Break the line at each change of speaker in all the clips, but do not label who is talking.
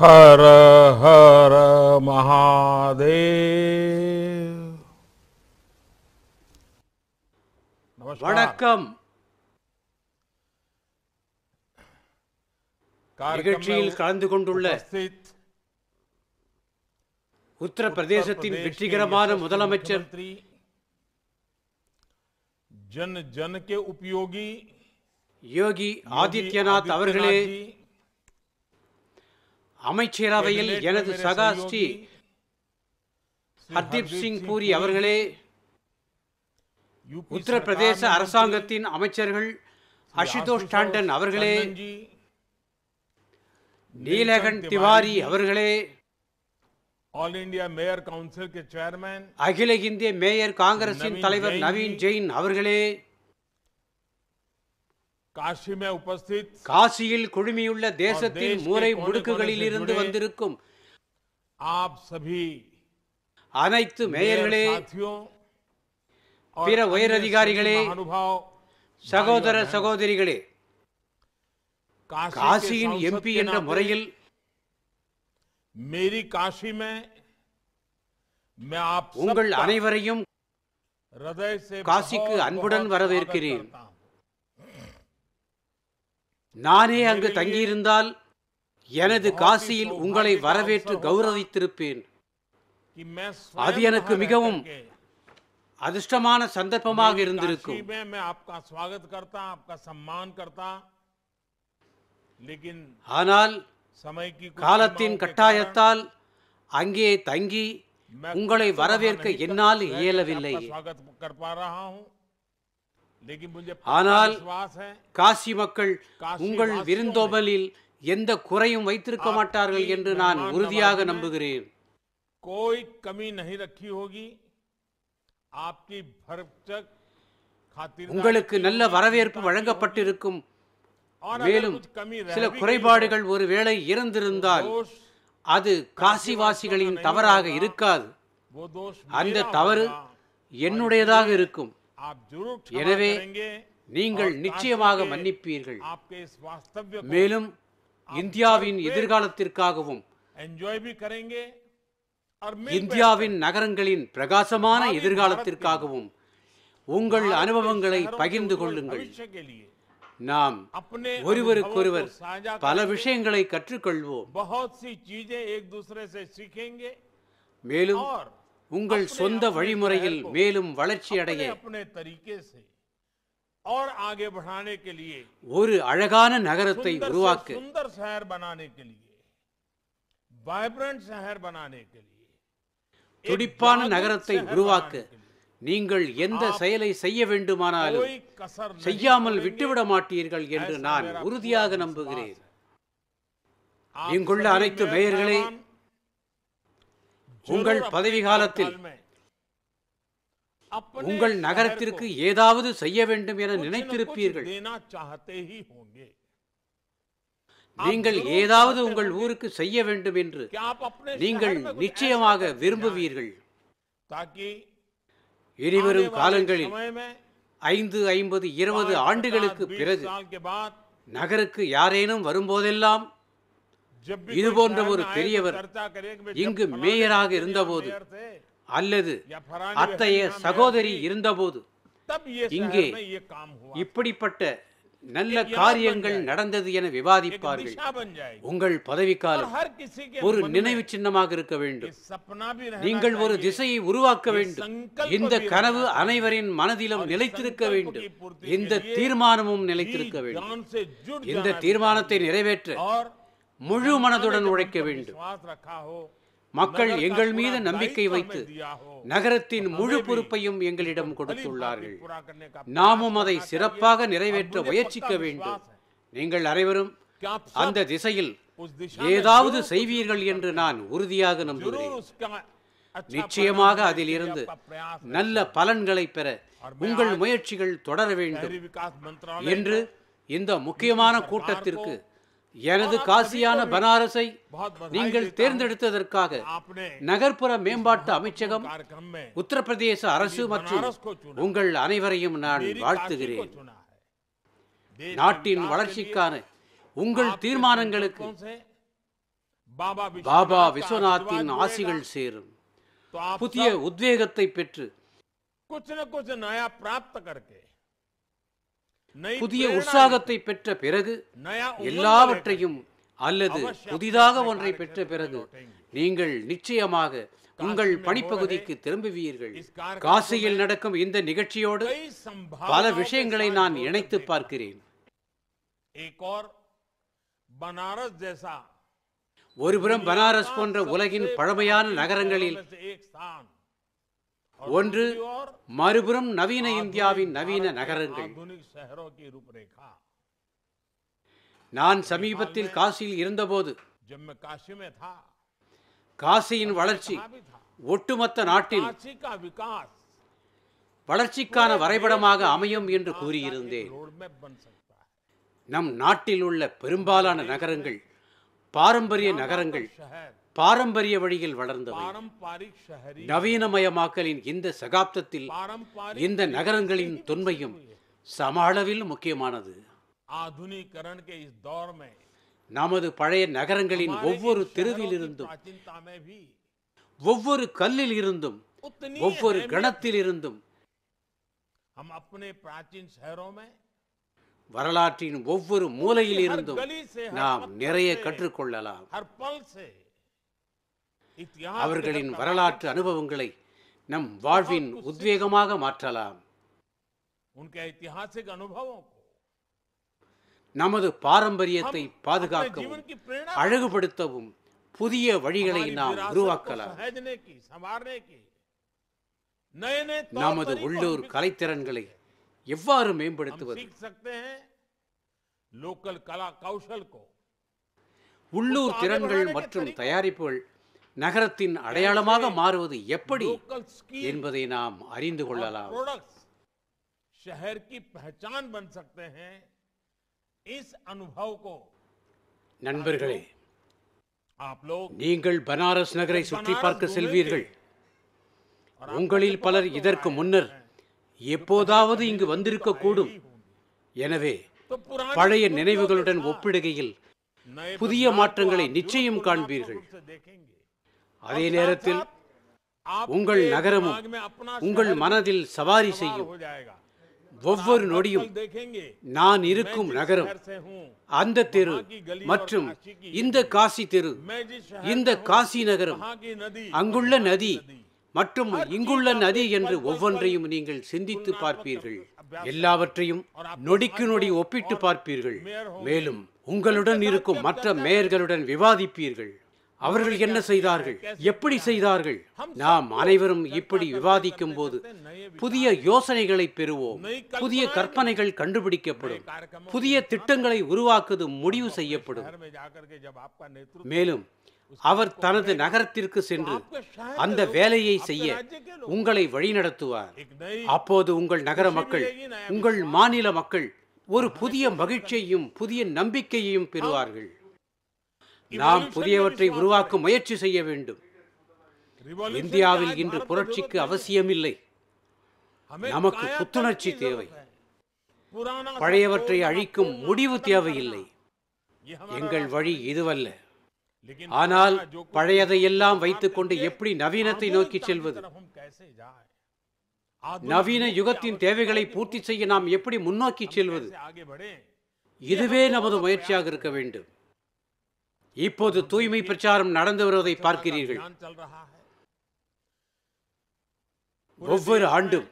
ஹர ஹர மகாதேவ்
வணக்கம் நிகழ்ச்சியில் கலந்து கொண்டுள்ள
உத்தரப்பிரதேசத்தின் வெற்றிகரமான முதலமைச்சர் ஜன் ஜன் கே உபயோகி யோகி ஆதித்யநாத் அவர்களே அமைச்சரவையில் எனது சகா ஸ்ரீ
ஹர்தீப் சிங் பூரி அவர்களே உத்தரப்பிரதேச அரசாங்கத்தின் அமைச்சர்கள் அஷிதோஷ் டாண்டன் அவர்களே நீலகன் திவாரி அவர்களே
ஆல் இந்தியா மேயர் கவுன்சில்
அகில இந்திய மேயர் காங்கிரசின் தலைவர் நவீன் ஜெயின் அவர்களே
காஷி உபஸ்தித்
காசியில் குழுமியுள்ள தேசத்தின் மூலை முடுக்குகளில் இருந்து வந்திருக்கும்
ஆப் சபி
அனைத்து மேயர்களே
பிற உயரதிகாரிகளே சகோதர சகோதரிகளே காசியின் எம்பி என்ற முறையில் மேரி காஷி உங்கள் அனைவரையும் காசிக்கு அன்புடன் வரவேற்கிறேன்
நானே அங்கு தங்கியிருந்தால் எனது காசியில் உங்களை வரவேற்று கௌரவித்திருப்பேன்
அது எனக்கு மிகவும்
அதிர்ஷ்டமான சந்தர்ப்பமாக இருந்திருக்கும் ஆனால்
காலத்தின் கட்டாயத்தால்
அங்கே தங்கி
உங்களை வரவேற்க என்னால் இயலவில்லை ஆனால்
காசி மக்கள் உங்கள் விருந்தோபலில் எந்த குறையும் வைத்திருக்க மாட்டார்கள் என்று நான் உறுதியாக நம்புகிறேன்
கோய் உங்களுக்கு
நல்ல வரவேற்பு வழங்கப்பட்டிருக்கும்
மேலும் சில குறைபாடுகள்
ஒருவேளை இருந்திருந்தால் அது காசிவாசிகளின் தவறாக இருக்காது
அந்த தவறு
என்னுடையதாக இருக்கும்
எனவே நீங்கள் நிச்சயமாக
மன்னிப்பீர்கள் மேலும் இந்தியாவின் எதிர்காலத்திற்காகவும் இந்தியாவின் நகரங்களின் பிரகாசமான எதிர்காலத்திற்காகவும் உங்கள் அனுபவங்களை பகிர்ந்து கொள்ளுங்கள் நாம் ஒருவருக்கொருவர் பல விஷயங்களை கற்றுக்கொள்வோம் மேலும் உங்கள் சொந்த வழிமுறையில் மேலும் வளர்ச்சி அடைய ஒரு அழகான நகரத்தை உருவாக்க
துடிப்பான நகரத்தை உருவாக்க
நீங்கள் எந்த செயலை செய்ய வேண்டுமானாலும் செய்யாமல் விட்டுவிட மாட்டீர்கள் என்று நான் உறுதியாக நம்புகிறேன் இங்குள்ள அனைத்து பெயர்களை உங்கள் பதவி காலத்தில்
உங்கள் நகரத்திற்கு
ஏதாவது செய்ய வேண்டும் என நினைத்திருப்பீர்கள் நீங்கள் ஏதாவது உங்கள் ஊருக்கு செய்ய வேண்டும் என்று நீங்கள் நிச்சயமாக விரும்புவீர்கள் இனிவரும் காலங்களில் ஐந்து ஐம்பது இருபது ஆண்டுகளுக்கு பிறகு நகருக்கு யாரேனும் வரும்போதெல்லாம் இது போன்ற ஒரு பெரியவர் இங்கு மேயராக இருந்தபோது அல்லது
அத்தைய சகோதரி இருந்தபோது இங்கே
இப்படிப்பட்ட நல்ல காரியங்கள் நடந்தது என விவாதிப்பார்கள் உங்கள் பதவிக்காலம் ஒரு நினைவு சின்னமாக இருக்க வேண்டும் நீங்கள் ஒரு திசையை உருவாக்க வேண்டும் இந்த கனவு அனைவரின் மனதிலும் நிலைத்திருக்க வேண்டும் இந்த தீர்மானமும் நிலைத்திருக்க வேண்டும் இந்த தீர்மானத்தை நிறைவேற்ற முழு மனதுடன் உழைக்க வேண்டும்
மக்கள் எங்கள் மீது நம்பிக்கை வைத்து
நகரத்தின் முழு பொறுப்பையும் எங்களிடம் கொடுத்துள்ளார்கள் நாமும் அதை சிறப்பாக நிறைவேற்ற முயற்சிக்க வேண்டும் நீங்கள் அனைவரும் அந்த திசையில் ஏதாவது செய்வீர்கள் என்று நான் உறுதியாக நம்புகிறேன் நிச்சயமாக அதில் இருந்து நல்ல பலன்களை பெற உங்கள் முயற்சிகள் தொடர வேண்டும் என்று இந்த முக்கியமான கூட்டத்திற்கு எனது காசியான பனாரஸை நீங்கள் தேர்ந்தெடுத்ததற்காக நகர்ப்புற மேம்பாட்டு அமைச்சகம் உத்தரப்பிரதேச அரசு மற்றும் உங்கள் அனைவரையும் நான் வாழ்த்துகிறேன்
நாட்டின் வளர்ச்சிக்கான
உங்கள் தீர்மானங்களுக்கு
பாபா விஸ்வநாத்தின் ஆசிகள் சேரும் புதிய
உத்வேகத்தை பெற்று
புதிய உற்சாகத்தை
பெற்ற பிறகு
எல்லாவற்றையும்
அல்லது புதிதாக ஒன்றை பெற்ற பிறகு நீங்கள் நிச்சயமாக உங்கள் பணிப்பகுதிக்கு திரும்புவீர்கள் காசியில் நடக்கும் இந்த நிகழ்ச்சியோடு பல விஷயங்களை நான் இணைத்து பார்க்கிறேன் ஒருபுறம் பனாரஸ் போன்ற உலகின் பழமையான நகரங்களில்
ஒன்று மறுபுறம் நவீன
இந்தியாவின் நவீன நகரங்கள் நான் சமீபத்தில் காசியில் இருந்தபோது காசியின் வளர்ச்சி ஒட்டுமொத்த நாட்டில் வளர்ச்சிக்கான வரைபடமாக அமையும் என்று கூறியிருந்தேன் நம் நாட்டில் உள்ள பெரும்பாலான நகரங்கள் பாரம்பரிய நகரங்கள் பாரம்பரிய வழியில் வளர்ந்தவை நவீனமயமாக்கலின் இந்த சகாப்தத்தில் இந்த நகரங்களின் தொன்மையும் சம அளவில் முக்கியமானது நமது பழைய நகரங்களின் ஒவ்வொரு தெருவில் இருந்தும் ஒவ்வொரு கல்லில் இருந்தும்
ஒவ்வொரு கணத்தில்
இருந்தும் வரலாற்றின் ஒவ்வொரு மூலையில் இருந்தும் நாம் நிறைய கற்றுக்கொள்ளலாம் அவர்களின் வரலாற்று அனுபவங்களை நம் வாழ்வின் உத்வேகமாக மாற்றலாம் நமது பாரம்பரியத்தை பாதுகாக்கவும் அழகுபடுத்தவும் புதிய வழிகளை நாம் உருவாக்கலாம்
நமது உள்ளூர்
கலைத்திறன்களை எவ்வாறு மேம்படுத்துவது உள்ளூர் திறன்கள் மற்றும் தயாரிப்புகள் நகரத்தின் அடையாளமாக மாறுவது எப்படி என்பதை நாம் அறிந்து கொள்ளலாம் நண்பர்களே நீங்கள் பனாரஸ் நகரை சுற்றி பார்க்க செல்வீர்கள் உங்களில் பலர் இதற்கு முன்னர் எப்போதாவது இங்கு வந்திருக்க கூடும் எனவே பழைய நினைவுகளுடன் ஒப்பிடுகையில் புதிய மாற்றங்களை நிச்சயம் காண்பீர்கள் அதே நேரத்தில் உங்கள் நகரமும் உங்கள் மனதில் சவாரி செய்யும் ஒவ்வொரு நொடியும் நான் இருக்கும் நகரம் அந்த தெரு மற்றும் இந்த காசி தெரு இந்த காசி நகரம் அங்குள்ள நதி மற்றும் இங்குள்ள நதி என்று ஒவ்வொன்றையும் நீங்கள் சிந்தித்து பார்ப்பீர்கள் எல்லாவற்றையும் நொடிக்கு நொடி ஒப்பிட்டு பார்ப்பீர்கள் மேலும் உங்களுடன் இருக்கும் மற்ற மேயர்களுடன் விவாதிப்பீர்கள் அவர்கள் என்ன செய்தார்கள் எப்படி செய்தார்கள் நாம் அனைவரும் இப்படி விவாதிக்கும் போது புதிய யோசனைகளை பெறுவோம் புதிய கற்பனைகள் கண்டுபிடிக்கப்படும் புதிய திட்டங்களை உருவாக்குவது முடிவு செய்யப்படும் மேலும் அவர் தனது நகரத்திற்கு சென்று அந்த வேலையை செய்ய உங்களை வழிநடத்துவார் அப்போது உங்கள் நகர மக்கள் உங்கள் மாநில மக்கள் ஒரு புதிய மகிழ்ச்சியையும் புதிய நம்பிக்கையையும் பெறுவார்கள்
நாம் புதியவற்றை
உருவாக்க முயற்சி செய்ய வேண்டும் இந்தியாவில் இன்று புரட்சிக்கு அவசியமில்லை நமக்கு புத்துணர்ச்சி தேவை பழையவற்றை அழிக்கும் முடிவு தேவையில்லை எங்கள் வழி இதுவல்ல ஆனால் பழையதை எல்லாம் வைத்துக்கொண்டு எப்படி நவீனத்தை நோக்கி செல்வது நவீன யுகத்தின் தேவைகளை பூர்த்தி செய்ய நாம் எப்படி முன்னோக்கி செல்வது இதுவே நமது முயற்சியாக இருக்க வேண்டும் இப்போது தூய்மை பிரச்சாரம் நடந்து வருவதை பார்க்கிறீர்கள் ஒவ்வொரு ஆண்டும்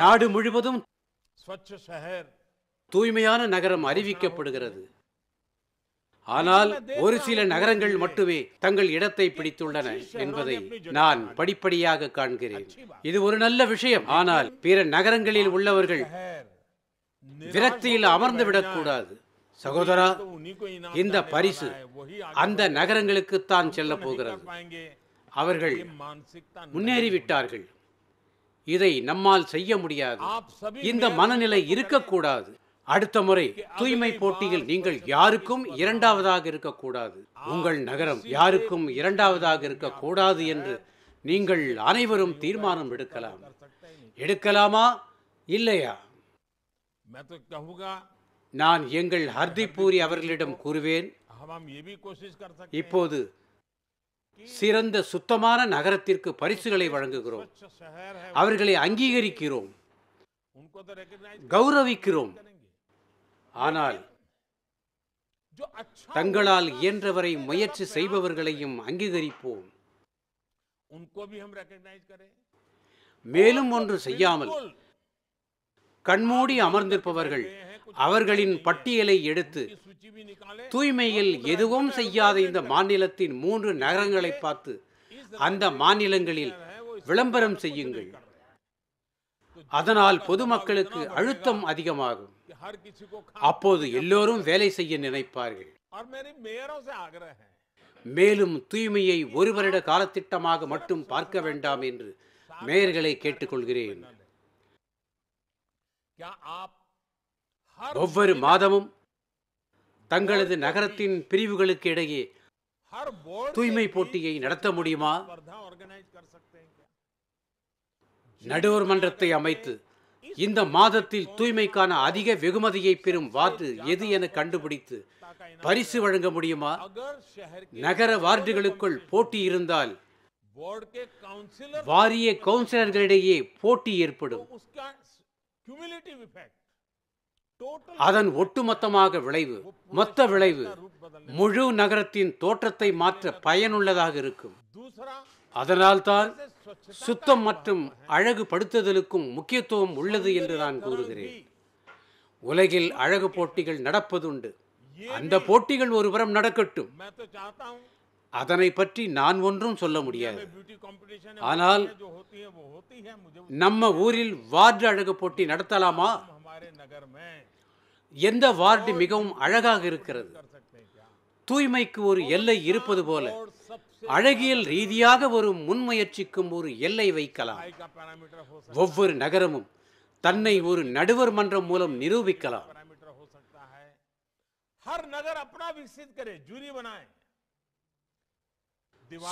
நாடு முழுவதும் தூய்மையான நகரம் அறிவிக்கப்படுகிறது ஆனால் ஒரு சில நகரங்கள் மட்டுமே தங்கள் இடத்தை பிடித்துள்ளன என்பதை நான் படிப்படியாக காண்கிறேன் இது ஒரு நல்ல விஷயம் ஆனால் பிற நகரங்களில் உள்ளவர்கள் விரக்தியில் அமர்ந்து விடக்கூடாது சகோதரா இந்த பரிசு அந்த நகரங்களுக்குத்தான் செல்ல போகிறது அவர்கள் முன்னேறிவிட்டார்கள் இதை நம்மால் செய்ய முடியாது இந்த மனநிலை இருக்கக்கூடாது அடுத்த முறை தூய்மை போட்டியில் நீங்கள் யாருக்கும் இரண்டாவதாக இருக்கக்கூடாது உங்கள் நகரம் யாருக்கும் இரண்டாவதாக இருக்கக்கூடாது என்று நீங்கள் அனைவரும் தீர்மானம் எடுக்கலாம் எடுக்கலாமா இல்லையா நான் எங்கள் ஹர்தீப் பூரி அவர்களிடம் கூறுவேன் இப்போது சிறந்த சுத்தமான நகரத்திற்கு பரிசுகளை வழங்குகிறோம் அவர்களை அங்கீகரிக்கிறோம் கௌரவிக்கிறோம் ஆனால் தங்களால் இயன்றவரை முயற்சி செய்பவர்களையும் அங்கீகரிப்போம் மேலும் ஒன்று செய்யாமல் கண்மூடி அமர்ந்திருப்பவர்கள் அவர்களின் பட்டியலை எடுத்து தூய்மையில் எதுவும் செய்யாத இந்த மாநிலத்தின் மூன்று நகரங்களை பார்த்து அந்த மாநிலங்களில் விளம்பரம் செய்யுங்கள் அதனால் பொதுமக்களுக்கு அழுத்தம் அதிகமாகும் அப்போது எல்லோரும் வேலை செய்ய நினைப்பார்கள் மேலும் தூய்மையை ஒரு வருட காலத்திட்டமாக மட்டும் பார்க்க வேண்டாம் என்று மேயர்களை கேட்டுக்கொள்கிறேன் ஒவ்வொரு மாதமும் தங்களது நகரத்தின் பிரிவுகளுக்கு இடையே தூய்மை போட்டியை நடத்த முடியுமா நடுவர் மன்றத்தை அமைத்து இந்த மாதத்தில் தூய்மைக்கான அதிக வெகுமதியை பெறும் வார்டு எது என கண்டுபிடித்து பரிசு வழங்க முடியுமா நகர வார்டுகளுக்குள் போட்டி இருந்தால் வாரிய கவுன்சிலர்களிடையே போட்டி ஏற்படும் அதன் ஒட்டுமொத்தமாக விளைவு மொத்த விளைவு முழு நகரத்தின் தோற்றத்தை மாற்ற பயனுள்ளதாக இருக்கும் அதனால்தான் சுத்தம் மற்றும் அழகுபடுத்துதலுக்கும் முக்கியத்துவம் உள்ளது என்று நான் கூறுகிறேன் உலகில் அழகு போட்டிகள் நடப்பதுண்டு அந்த போட்டிகள் ஒருபுறம் நடக்கட்டும் அதனை பற்றி நான் ஒன்றும் சொல்ல முடியாது ஆனால் நம்ம ஊரில் வார்டு அழகு போட்டி நடத்தலாமா எந்த வார்டு மிகவும் அழகாக இருக்கிறது தூய்மைக்கு ஒரு எல்லை இருப்பது போல அழகியல் ரீதியாக ஒரு முன்முயற்சிக்கும் ஒரு எல்லை வைக்கலாம் ஒவ்வொரு நகரமும் தன்னை ஒரு நடுவர் மன்றம் மூலம் நிரூபிக்கலாம்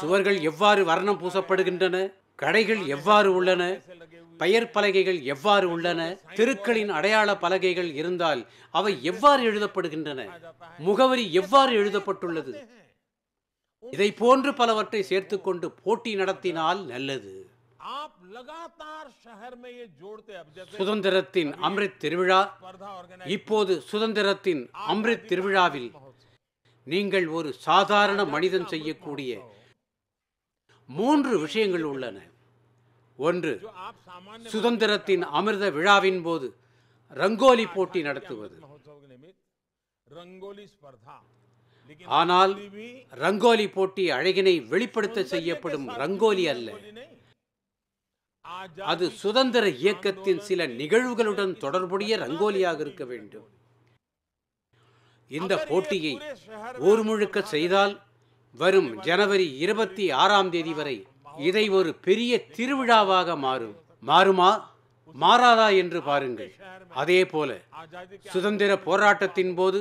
சுவர்கள் எவ்வாறு வர்ணம் பூசப்படுகின்றன கடைகள் எவ்வாறு உள்ளன பெயர் பலகைகள் எவ்வாறு உள்ளன தெருக்களின் அடையாள பலகைகள் இருந்தால் அவை எவ்வாறு எழுதப்படுகின்றன முகவரி எவ்வாறு எழுதப்பட்டுள்ளது இதை போன்று பலவற்றை சேர்த்துக்கொண்டு போட்டி நடத்தினால் நல்லது சுதந்திரத்தின் அம்ரித் திருவிழா இப்போது சுதந்திரத்தின் அம்ரித் திருவிழாவில் நீங்கள் ஒரு சாதாரண மனிதன் செய்யக்கூடிய மூன்று விஷயங்கள் உள்ளன ஒன்று
சுதந்திரத்தின்
அமிர்த விழாவின் போது ரங்கோலி போட்டி நடத்துவது ஆனால் ரங்கோலி போட்டி அழகினை வெளிப்படுத்த செய்யப்படும் ரங்கோலி அல்ல அது சுதந்திர இயக்கத்தின் சில நிகழ்வுகளுடன் தொடர்புடைய ரங்கோலியாக இருக்க வேண்டும் இந்த போட்டியை ஊர் முழுக்க செய்தால் வரும் ஜனவரி இருபத்தி ஆறாம் தேதி வரை இதை ஒரு பெரிய திருவிழாவாக மாறும் மாறுமா மாறாதா என்று பாருங்கள் அதே போல சுதந்திர போராட்டத்தின் போது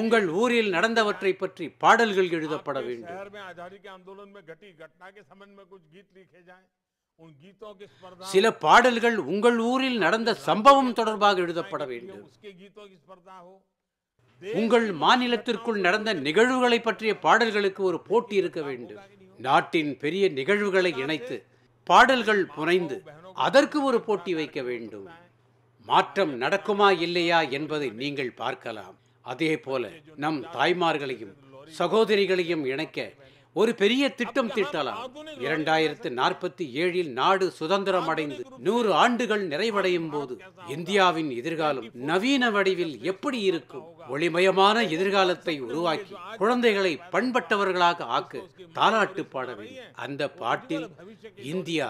உங்கள் ஊரில்
நடந்தவற்றை பற்றி பாடல்கள் எழுதப்பட வேண்டும் சில பாடல்கள் உங்கள் ஊரில் நடந்த சம்பவம் தொடர்பாக எழுதப்பட வேண்டும் உங்கள் மாநிலத்திற்குள் நடந்த நிகழ்வுகளை பற்றிய பாடல்களுக்கு ஒரு போட்டி இருக்க வேண்டும் நாட்டின் பெரிய நிகழ்வுகளை இணைத்து பாடல்கள் புனைந்து அதற்கு ஒரு போட்டி வைக்க வேண்டும் மாற்றம் நடக்குமா இல்லையா என்பதை நீங்கள் பார்க்கலாம் அதே போல நம் தாய்மார்களையும் சகோதரிகளையும் இணைக்க ஒரு பெரிய திட்டம் தீட்டலாம் இரண்டாயிரத்து நாற்பத்தி ஏழில் நாடு சுதந்திரம் அடைந்து நூறு ஆண்டுகள் நிறைவடையும் போது இந்தியாவின் எதிர்காலம் நவீன வடிவில் எப்படி இருக்கும் ஒளிமயமான எதிர்காலத்தை உருவாக்கி குழந்தைகளை பண்பட்டவர்களாக ஆக்க தாலாட்டு பாடவில் அந்த பாட்டில் இந்தியா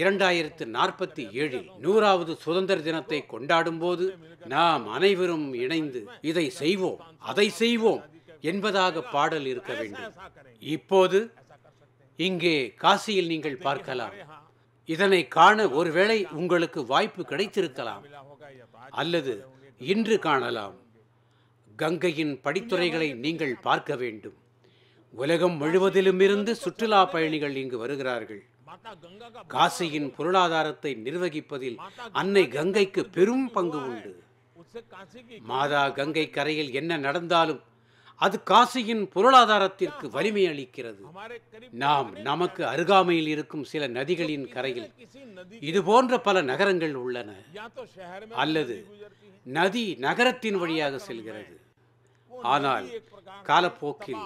இரண்டாயிரத்து நாற்பத்தி ஏழில் நூறாவது சுதந்திர தினத்தை கொண்டாடும் போது நாம் அனைவரும் இணைந்து இதை செய்வோம் அதை செய்வோம் என்பதாக பாடல் இருக்க வேண்டும் இப்போது இங்கே காசியில் நீங்கள் பார்க்கலாம் இதனை காண ஒருவேளை உங்களுக்கு வாய்ப்பு கிடைத்திருக்கலாம் அல்லது இன்று காணலாம் கங்கையின் படித்துறைகளை நீங்கள் பார்க்க வேண்டும் உலகம் முழுவதிலும் இருந்து சுற்றுலா பயணிகள் இங்கு வருகிறார்கள் காசியின் பொருளாதாரத்தை நிர்வகிப்பதில் அன்னை கங்கைக்கு பெரும் பங்கு உண்டு மாதா கங்கை கரையில் என்ன நடந்தாலும் அது காசியின் பொருளாதாரத்திற்கு வலிமை அளிக்கிறது நாம் நமக்கு அருகாமையில் இருக்கும் சில நதிகளின் கரையில் இது போன்ற பல நகரங்கள் உள்ளன அல்லது நதி நகரத்தின் வழியாக செல்கிறது ஆனால் காலப்போக்கில்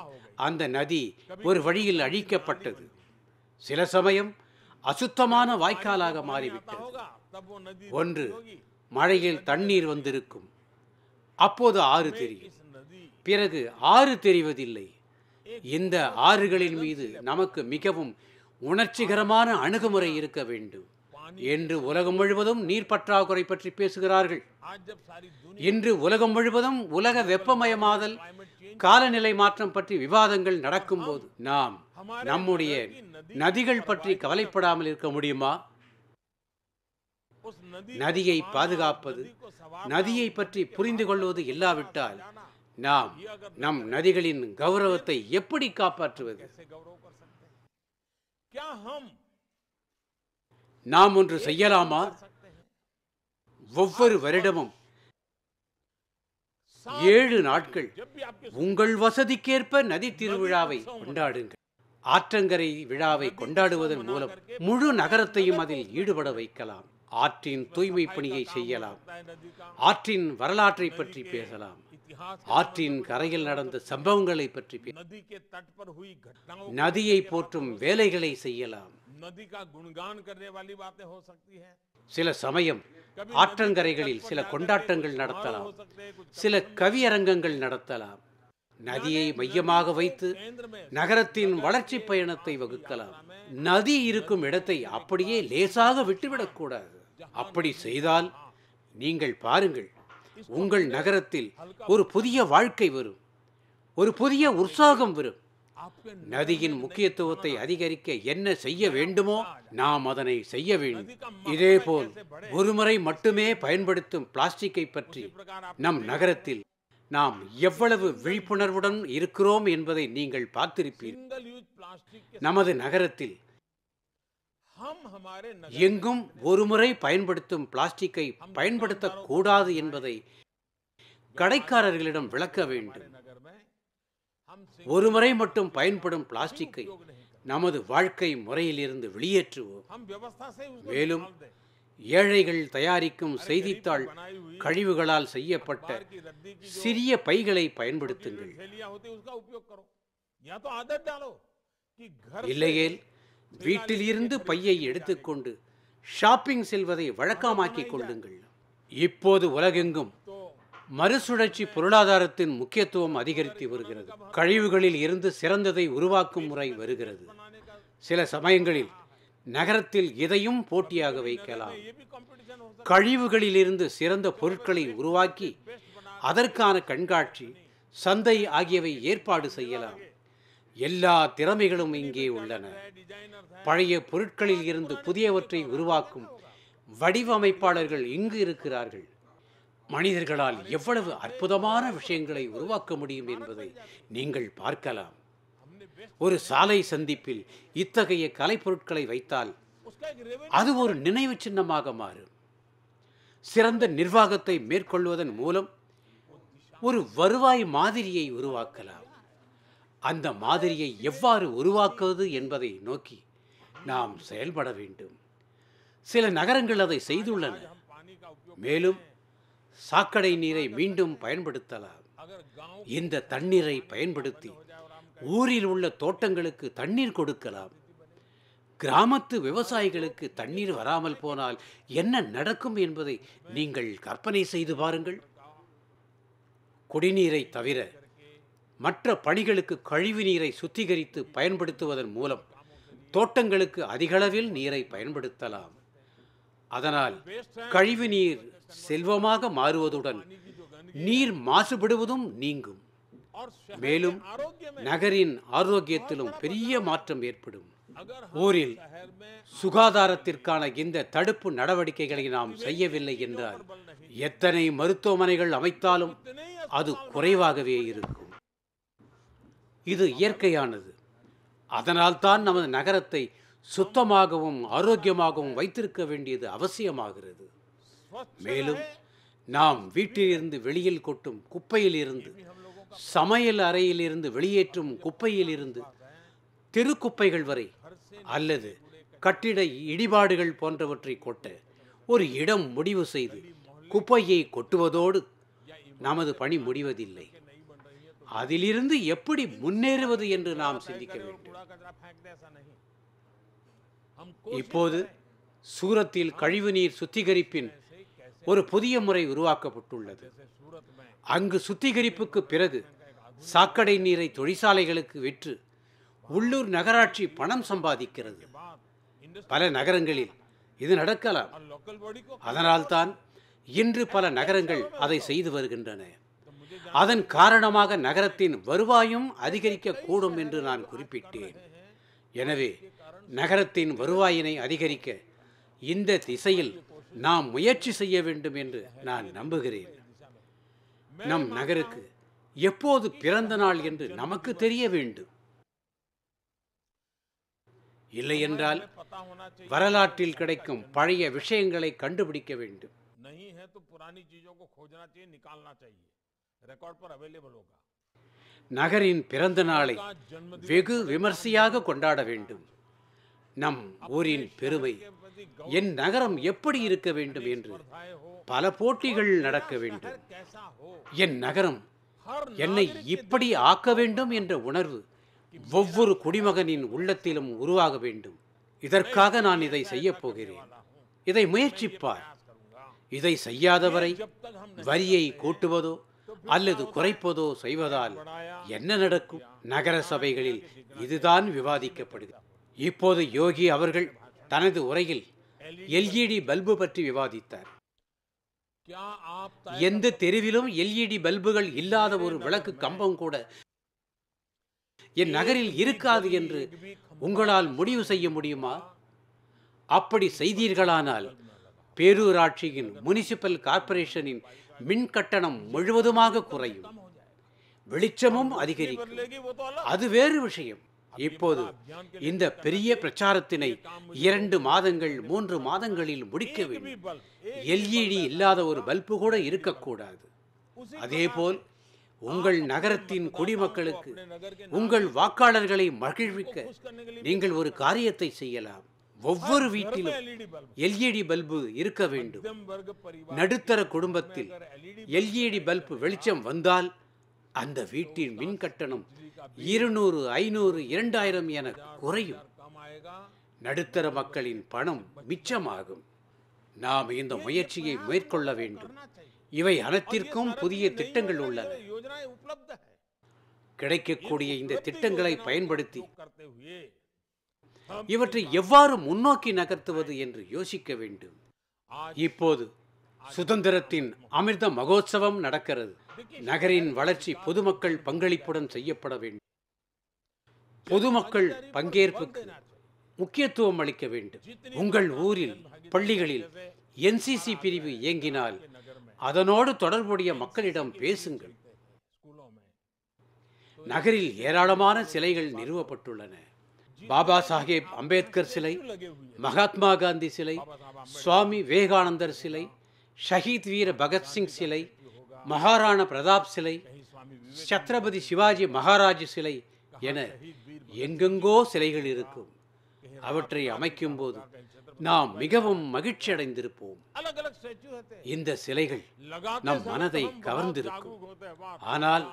அந்த நதி ஒரு வழியில் அழிக்கப்பட்டது சில சமயம் அசுத்தமான வாய்க்காலாக மாறிவிட்டது ஒன்று மழையில் தண்ணீர் வந்திருக்கும் அப்போது ஆறு தெரியும் பிறகு ஆறு தெரிவதில்லை இந்த ஆறுகளின் மீது நமக்கு மிகவும் உணர்ச்சிகரமான அணுகுமுறை இருக்க வேண்டும் என்று உலகம் முழுவதும் நீர் பற்றாக்குறை பற்றி பேசுகிறார்கள் இன்று உலகம் முழுவதும் உலக வெப்பமயமாதல் காலநிலை மாற்றம் பற்றி விவாதங்கள் நடக்கும்போது நாம் நம்முடைய நதிகள் பற்றி கவலைப்படாமல் இருக்க முடியுமா நதியை பாதுகாப்பது நதியை பற்றி புரிந்து கொள்வது இல்லாவிட்டால் நாம் நம் நதிகளின் கௌரவத்தை எப்படி காப்பாற்றுவது நாம் ஒன்று செய்யலாமா ஒவ்வொரு வருடமும் ஏழு நாட்கள் உங்கள் வசதிக்கேற்ப நதி திருவிழாவை கொண்டாடுங்கள் ஆற்றங்கரை விழாவை கொண்டாடுவதன் மூலம் முழு நகரத்தையும் அதில் ஈடுபட வைக்கலாம் ஆற்றின் தூய்மை பணியை செய்யலாம் ஆற்றின் வரலாற்றை பற்றி பேசலாம் ஆற்றின் கரையில் நடந்த சம்பவங்களை பற்றி நதியை போற்றும் வேலைகளை செய்யலாம் சில சமயம் ஆற்றங்கரைகளில் சில கொண்டாட்டங்கள் நடத்தலாம் சில கவியரங்கங்கள் நடத்தலாம் நதியை மையமாக வைத்து நகரத்தின் வளர்ச்சி பயணத்தை வகுக்கலாம் நதி இருக்கும் இடத்தை அப்படியே லேசாக விட்டுவிடக்கூடாது அப்படி செய்தால் நீங்கள் பாருங்கள் உங்கள் நகரத்தில் ஒரு புதிய வாழ்க்கை வரும் ஒரு புதிய உற்சாகம் வரும் நதியின் முக்கியத்துவத்தை அதிகரிக்க என்ன செய்ய வேண்டுமோ நாம் அதனை செய்ய வேண்டும் இதேபோல் ஒருமுறை மட்டுமே பயன்படுத்தும் பிளாஸ்டிக்கை பற்றி நம் நகரத்தில் நாம் எவ்வளவு விழிப்புணர்வுடன் இருக்கிறோம் என்பதை நீங்கள் பார்த்திருப்பீர்கள் நமது நகரத்தில் எங்கும் ஒருமுறை பயன்படுத்தும் பிளாஸ்டிக்கை பயன்படுத்தக்கூடாது என்பதை கடைக்காரர்களிடம் விளக்க வேண்டும் ஒருமுறை மட்டும் பயன்படும் பிளாஸ்டிக்கை நமது வாழ்க்கை முறையிலிருந்து வெளியேற்றுவோம் மேலும் ஏழைகள் தயாரிக்கும் செய்தித்தாள் கழிவுகளால் செய்யப்பட்ட சிறிய பைகளை பயன்படுத்துங்கள் இல்லையேல் வீட்டிலிருந்து பையை எடுத்துக்கொண்டு ஷாப்பிங் செல்வதை வழக்கமாக்கி கொள்ளுங்கள் இப்போது உலகெங்கும் மறுசுழற்சி பொருளாதாரத்தின் முக்கியத்துவம் அதிகரித்து வருகிறது கழிவுகளில் இருந்து சிறந்ததை உருவாக்கும் முறை வருகிறது சில சமயங்களில் நகரத்தில் இதையும் போட்டியாக வைக்கலாம் கழிவுகளிலிருந்து சிறந்த பொருட்களை உருவாக்கி அதற்கான கண்காட்சி சந்தை ஆகியவை ஏற்பாடு செய்யலாம் எல்லா திறமைகளும் இங்கே உள்ளன பழைய பொருட்களில் இருந்து புதியவற்றை உருவாக்கும் வடிவமைப்பாளர்கள் இங்கு இருக்கிறார்கள் மனிதர்களால் எவ்வளவு அற்புதமான விஷயங்களை உருவாக்க முடியும் என்பதை நீங்கள் பார்க்கலாம் ஒரு சாலை சந்திப்பில் இத்தகைய கலைப்பொருட்களை வைத்தால் அது ஒரு நினைவு சின்னமாக மாறும் சிறந்த நிர்வாகத்தை மேற்கொள்வதன் மூலம் ஒரு வருவாய் மாதிரியை உருவாக்கலாம் அந்த மாதிரியை எவ்வாறு உருவாக்குவது என்பதை நோக்கி நாம் செயல்பட வேண்டும் சில நகரங்கள் அதை செய்துள்ளன மேலும் சாக்கடை நீரை மீண்டும் பயன்படுத்தலாம் இந்த தண்ணீரை பயன்படுத்தி ஊரில் உள்ள தோட்டங்களுக்கு தண்ணீர் கொடுக்கலாம் கிராமத்து விவசாயிகளுக்கு தண்ணீர் வராமல் போனால் என்ன நடக்கும் என்பதை நீங்கள் கற்பனை செய்து பாருங்கள் குடிநீரை தவிர மற்ற பணிகளுக்கு கழிவு நீரை சுத்திகரித்து பயன்படுத்துவதன் மூலம் தோட்டங்களுக்கு அதிகளவில் நீரை பயன்படுத்தலாம் அதனால் கழிவு நீர் செல்வமாக மாறுவதுடன் நீர் மாசுபடுவதும் நீங்கும் மேலும் நகரின் ஆரோக்கியத்திலும் பெரிய மாற்றம் ஏற்படும் ஊரில் சுகாதாரத்திற்கான இந்த தடுப்பு நடவடிக்கைகளை நாம் செய்யவில்லை என்றால் எத்தனை மருத்துவமனைகள் அமைத்தாலும் அது குறைவாகவே இருக்கும் இது இயற்கையானது அதனால்தான் நமது நகரத்தை சுத்தமாகவும் ஆரோக்கியமாகவும் வைத்திருக்க வேண்டியது அவசியமாகிறது மேலும் நாம் வீட்டிலிருந்து வெளியில் கொட்டும் குப்பையிலிருந்து சமையல் அறையிலிருந்து வெளியேற்றும் குப்பையிலிருந்து குப்பைகள் வரை அல்லது கட்டிட இடிபாடுகள் போன்றவற்றை கொட்ட ஒரு இடம் முடிவு செய்து குப்பையை கொட்டுவதோடு நமது பணி முடிவதில்லை அதிலிருந்து எப்படி முன்னேறுவது என்று நாம் சிந்திக்க வேண்டும் இப்போது சூரத்தில் கழிவுநீர் சுத்திகரிப்பின் ஒரு புதிய முறை உருவாக்கப்பட்டுள்ளது அங்கு சுத்திகரிப்புக்கு பிறகு சாக்கடை நீரை தொழிற்சாலைகளுக்கு விற்று உள்ளூர் நகராட்சி பணம் சம்பாதிக்கிறது பல நகரங்களில் இது நடக்கலாம் அதனால்தான் இன்று பல நகரங்கள் அதை செய்து வருகின்றன அதன் காரணமாக நகரத்தின் வருவாயும் அதிகரிக்கக்கூடும் என்று நான் குறிப்பிட்டேன் எனவே நகரத்தின் வருவாயினை அதிகரிக்க இந்த திசையில் நாம் முயற்சி செய்ய வேண்டும் என்று நான் நம்புகிறேன் நம் நகருக்கு எப்போது பிறந்த நாள் என்று நமக்கு தெரிய வேண்டும் இல்லையென்றால்
வரலாற்றில் கிடைக்கும்
பழைய விஷயங்களை கண்டுபிடிக்க வேண்டும் நகரின் பிறந்த நாளை வெகு விமர்சையாக கொண்டாட வேண்டும் நம் ஊரின் பெருமை என் நகரம் எப்படி இருக்க வேண்டும் என்று பல போட்டிகள் நடக்க வேண்டும் என் நகரம் என்னை இப்படி ஆக்க வேண்டும் என்ற உணர்வு ஒவ்வொரு குடிமகனின் உள்ளத்திலும் உருவாக வேண்டும் இதற்காக நான் இதை செய்யப் போகிறேன் இதை முயற்சிப்பார் இதை செய்யாதவரை வரியை கூட்டுவதோ அல்லது குறைப்பதோ செய்வதால் என்ன நடக்கும் நகர சபைகளில் இதுதான் விவாதிக்கப்படுகிறது இப்போது யோகி அவர்கள் தனது உரையில் எல்இடி பல்பு பற்றி விவாதித்தார் எந்த தெருவிலும் எல்இடி பல்புகள் இல்லாத ஒரு விளக்கு கம்பம் கூட என் நகரில் இருக்காது என்று உங்களால் முடிவு செய்ய முடியுமா அப்படி செய்தீர்களானால் பேரூராட்சியின் முனிசிபல் கார்பரேஷனின் மின் கட்டணம் முழுவதுமாக குறையும் வெளிச்சமும் அதிகரிக்கும் அது வேறு விஷயம் இப்போது இந்த பெரிய பிரச்சாரத்தினை இரண்டு மாதங்கள் மூன்று மாதங்களில் முடிக்க வேண்டும் எல்இடி இல்லாத ஒரு பல்பு கூட இருக்கக்கூடாது அதேபோல் உங்கள் நகரத்தின் குடிமக்களுக்கு உங்கள் வாக்காளர்களை மகிழ்விக்க நீங்கள் ஒரு காரியத்தை செய்யலாம் ஒவ்வொரு வீட்டிலும் எல்இடி பல்பு e e இருக்க வேண்டும் நடுத்தர குடும்பத்தில் எல்இடி e பல்பு வெளிச்சம் வந்தால் அந்த வீட்டின் மின் கட்டணம் இருநூறு ஐநூறு இரண்டாயிரம் என குறையும் நடுத்தர மக்களின் பணம் மிச்சமாகும் நாம் இந்த முயற்சியை மேற்கொள்ள வேண்டும் இவை அனைத்திற்கும் புதிய திட்டங்கள் உள்ளன கிடைக்கக்கூடிய இந்த திட்டங்களை பயன்படுத்தி இவற்றை எவ்வாறு முன்னோக்கி நகர்த்துவது என்று யோசிக்க வேண்டும் இப்போது சுதந்திரத்தின் அமிர்த மகோத்சவம் நடக்கிறது நகரின் வளர்ச்சி பொதுமக்கள் பங்களிப்புடன் செய்யப்பட வேண்டும் பொதுமக்கள் பங்கேற்புக்கு முக்கியத்துவம் அளிக்க வேண்டும் உங்கள் ஊரில் பள்ளிகளில் என்சிசி பிரிவு இயங்கினால் அதனோடு தொடர்புடைய மக்களிடம் பேசுங்கள் நகரில் ஏராளமான சிலைகள் நிறுவப்பட்டுள்ளன பாபா சாஹேப் அம்பேத்கர் சிலை மகாத்மா காந்தி சிலை சுவாமி விவேகானந்தர் சிலை ஷஹீத் வீர பகத்சிங் சிலை மகாராணா பிரதாப் சிலை சத்ரபதி சிவாஜி மகாராஜ் சிலை என எங்கெங்கோ சிலைகள் இருக்கும் அவற்றை அமைக்கும் போது நாம் மிகவும் மகிழ்ச்சி அடைந்திருப்போம் இந்த சிலைகள் நம் மனதை கவர்ந்திருக்கும் ஆனால்